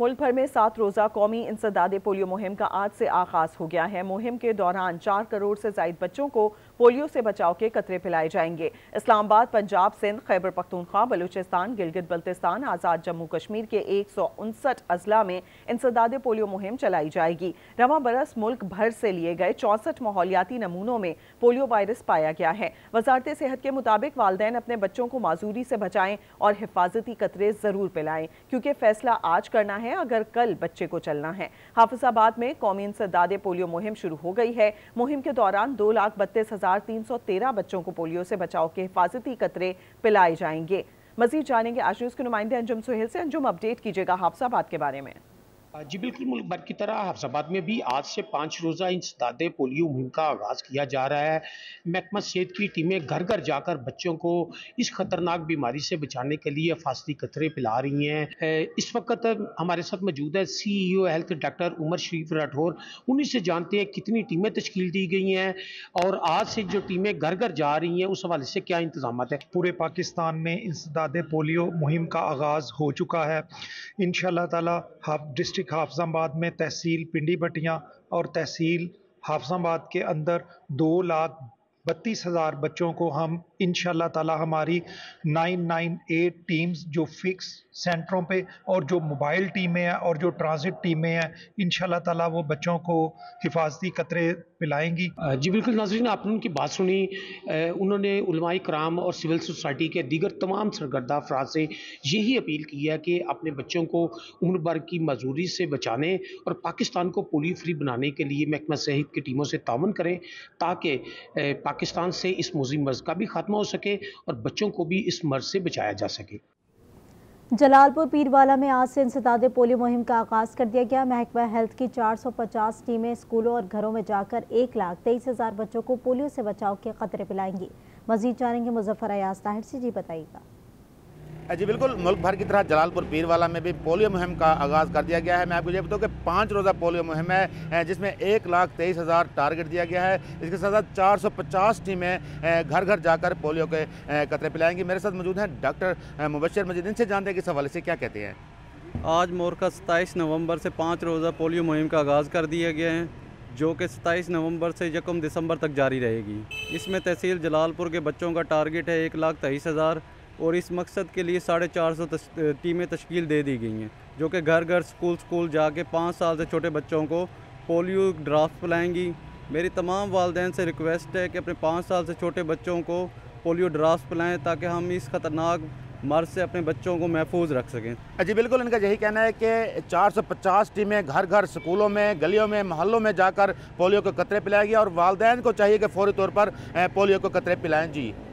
मुल्क भर में सात रोज़ा कौमी इंसदाद पोलियो मुहिम का आज से आगाज़ हो गया है मुहिम के दौरान चार करोड़ से जायद बच्चों को पोलियो से बचाव के कतरे पिलाए जाएंगे इस्लामाबाद पंजाब सिंध खैबर पख्तूनख्वा बलूचिस्तान गिलगित बल्तिस्तान आज़ाद जम्मू कश्मीर के एक सौ उनसठ अजला में इंसदाद पोलियो मुहिम चलाई जाएगी रवा बरस मुल्क भर से लिए गए चौंसठ माहौलियाती नमूनों में पोलियो वायरस पाया गया है वजारत सेहत के मुताबिक वालदेन अपने बच्चों को माजूरी से बचाएं और हिफाजती कतरे ज़रूर पिलाएं क्योंकि फैसला आज करना है है अगर कल बच्चे को चलना है हाफिजाबाद में कौमी इंसदाद पोलियो मुहिम शुरू हो गई है मुहिम के दौरान दो लाख बत्तीस हजार तीन सौ तेरह बच्चों को पोलियो से बचाव के हिफाजती कतरे पिलाए जाएंगे मजीद जानेंगे आज न्यूज़ के नुमाइंदे अंजुम सुहेल से अंजुम अपडेट कीजिएगा हाफिजाबाद के बारे में जी बिल्कुल मुल्क भर की तरह हफ्साबाद में भी आज से पाँच रोज़ा इंसदाद पोलियो मुहिम का आगाज़ किया जा रहा है महकमा सेहत की टीमें घर घर जाकर बच्चों को इस ख़तरनाक बीमारी से बचाने के लिए फासली कतरे पिला रही हैं इस वक्त हमारे साथ मौजूद है C E O health doctor Umar Sharif Rathore उन्हीं से जानते हैं कितनी टीमें तश्ल दी गई हैं और आज से जो टीमें घर घर जा रही हैं उस हवाले से क्या इंतजाम है पूरे पाकिस्तान में इंसदाद पोलियो मुहिम का आगाज़ हो चुका है इन शाह तब डिस्ट्रिक्ट हाफजाबाद में तहसील पिंडी भटिया और तहसील हाफजाबाद के अंदर दो लाख बत्तीस हज़ार बच्चों को हम इन ताला हमारी नाइन नाइन एट टीम्स जो फिक्स सेंटरों पे और जो मोबाइल टीमें हैं और जो ट्रांजिट टीमें हैं इन ताला वो बच्चों को हिफाजती कतरे पिलाएंगी जी बिल्कुल नाजरीन आपने उनकी बात सुनी उन्होंने उलमाई कराम और सिविल सोसाइटी के दीगर तमाम सरगर्दा अफराद से यही अपील की है कि अपने बच्चों को उम्र भर की मजदूरी से बचाने और पाकिस्तान को पोलियो फ्री बनाने के लिए महकमा सेहत की टीमों से तावन करें ताकि पाकिस्तान से इस मुजिम मर्ज़ का भी खात्मा हो सके और बच्चों को भी इस मर्ज़ से बचाया जा सके जलालपुर पीरवाला में आज से इंसदाद पोलियो मुहिम का आगाज कर दिया गया महकमा हेल्थ की 450 टीमें स्कूलों और घरों में जाकर एक लाख तेईस हज़ार बच्चों को पोलियो से बचाव के खतरे पिलाएंगी मजीद जानेंगे मुजफ्फर अयाज ताहिर से जी बताइएगा जी बिल्कुल मुल्क भर की तरह जलालपुर पीरवाला में भी पोलियो मुहिम का आगाज़ कर दिया गया है मैं आपको ये बताऊँ कि पाँच रोज़ा पोलियो मुहिम है जिसमें एक लाख तेईस हज़ार टारगेट दिया गया है इसके साथ साथ चार सौ पचास टीमें घर घर जाकर पोलियो के कतरे पिलाएंगी मेरे साथ मौजूद हैं डॉक्टर मुबशर मजीद इनसे जानते हैं कि इस हवाले से क्या कहते हैं आज मोर का सत्ताईस नवंबर से पाँच रोज़ा पोलियो मुहिम का आगाज़ कर दिया गया है जो कि सत्ताईस नवंबर से यकम दिसंबर तक जारी रहेगी इसमें तहसील जलालपुर के बच्चों का टारगेट है एक लाख तेईस हज़ार और इस मकसद के लिए साढ़े चार सौ तस, टीमें तश्कील दे दी गई हैं जो कि घर घर स्कूल स्कूल जाके पाँच साल से छोटे बच्चों को पोलियो ड्राफ्ट पिलाएंगी मेरी तमाम वालदे से रिक्वेस्ट है कि अपने पाँच साल से छोटे बच्चों को पोलियो ड्राफ्ट पिलाएँ ताकि हम इस ख़तरनाक मर्ज से अपने बच्चों को महफूज रख सकें जी बिल्कुल इनका यही कहना है कि 450 टीमें घर घर स्कूलों में गलियों में महलों में जाकर पोलियो के कतरे पिलाएगी और वालदेन को चाहिए कि फौरी तौर पर पोलियो को कतरे पिलाएं जी